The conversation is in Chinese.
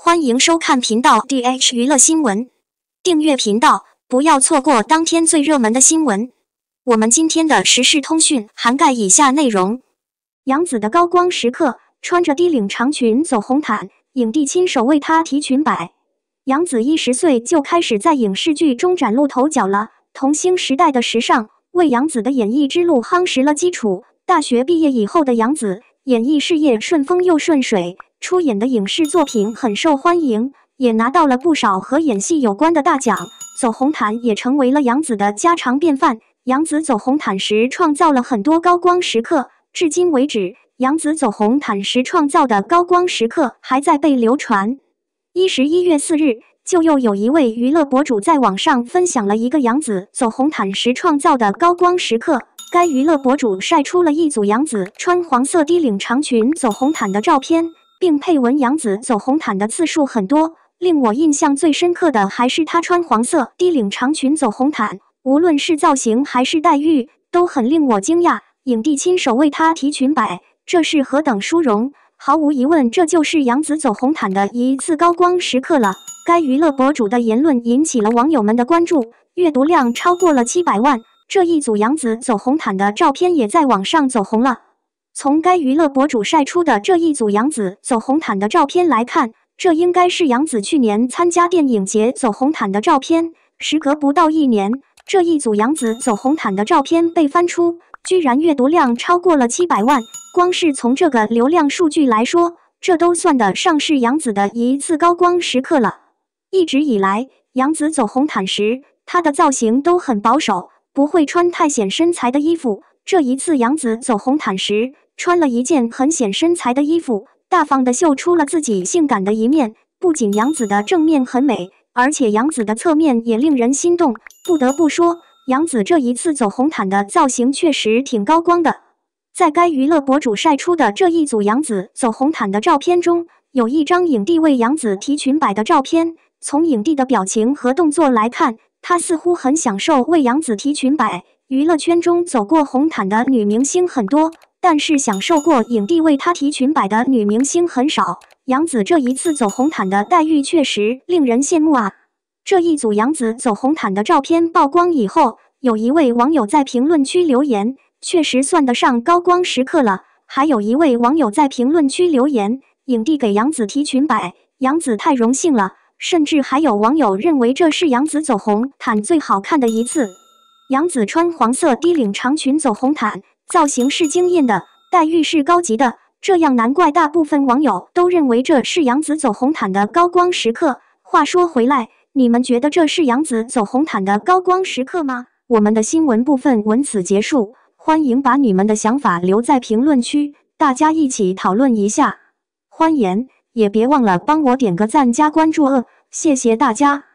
欢迎收看频道 DH 娱乐新闻，订阅频道，不要错过当天最热门的新闻。我们今天的时事通讯涵盖以下内容：杨紫的高光时刻，穿着低领长裙走红毯，影帝亲手为她提裙摆。杨紫一十岁就开始在影视剧中崭露头角了，童星时代的时尚为杨紫的演艺之路夯实了基础。大学毕业以后的杨紫，演艺事业顺风又顺水。出演的影视作品很受欢迎，也拿到了不少和演戏有关的大奖。走红毯也成为了杨紫的家常便饭。杨紫走红毯时创造了很多高光时刻，至今为止，杨紫走红毯时创造的高光时刻还在被流传。一十一月四日，就又有一位娱乐博主在网上分享了一个杨紫走红毯时创造的高光时刻。该娱乐博主晒出了一组杨紫穿黄色低领长裙走红毯的照片。并配文：杨紫走红毯的次数很多，令我印象最深刻的还是她穿黄色低领长裙走红毯，无论是造型还是待遇，都很令我惊讶。影帝亲手为她提裙摆，这是何等殊荣！毫无疑问，这就是杨紫走红毯的一次高光时刻了。该娱乐博主的言论引起了网友们的关注，阅读量超过了七百万。这一组杨紫走红毯的照片也在网上走红了。从该娱乐博主晒出的这一组杨紫走红毯的照片来看，这应该是杨紫去年参加电影节走红毯的照片。时隔不到一年，这一组杨紫走红毯的照片被翻出，居然阅读量超过了七百万。光是从这个流量数据来说，这都算得上是杨紫的一次高光时刻了。一直以来，杨紫走红毯时，她的造型都很保守，不会穿太显身材的衣服。这一次，杨子走红毯时穿了一件很显身材的衣服，大方地秀出了自己性感的一面。不仅杨子的正面很美，而且杨子的侧面也令人心动。不得不说，杨子这一次走红毯的造型确实挺高光的。在该娱乐博主晒出的这一组杨子走红毯的照片中，有一张影帝为杨子提裙摆的照片。从影帝的表情和动作来看，他似乎很享受为杨子提裙摆。娱乐圈中走过红毯的女明星很多，但是享受过影帝为她提裙摆的女明星很少。杨紫这一次走红毯的待遇确实令人羡慕啊！这一组杨紫走红毯的照片曝光以后，有一位网友在评论区留言：“确实算得上高光时刻了。”还有一位网友在评论区留言：“影帝给杨紫提裙摆，杨紫太荣幸了。”甚至还有网友认为这是杨紫走红毯最好看的一次。杨紫穿黄色低领长裙走红毯，造型是惊艳的，待遇是高级的，这样难怪大部分网友都认为这是杨紫走红毯的高光时刻。话说回来，你们觉得这是杨紫走红毯的高光时刻吗？我们的新闻部分文此结束，欢迎把你们的想法留在评论区，大家一起讨论一下。欢迎，也别忘了帮我点个赞加关注，哦，谢谢大家。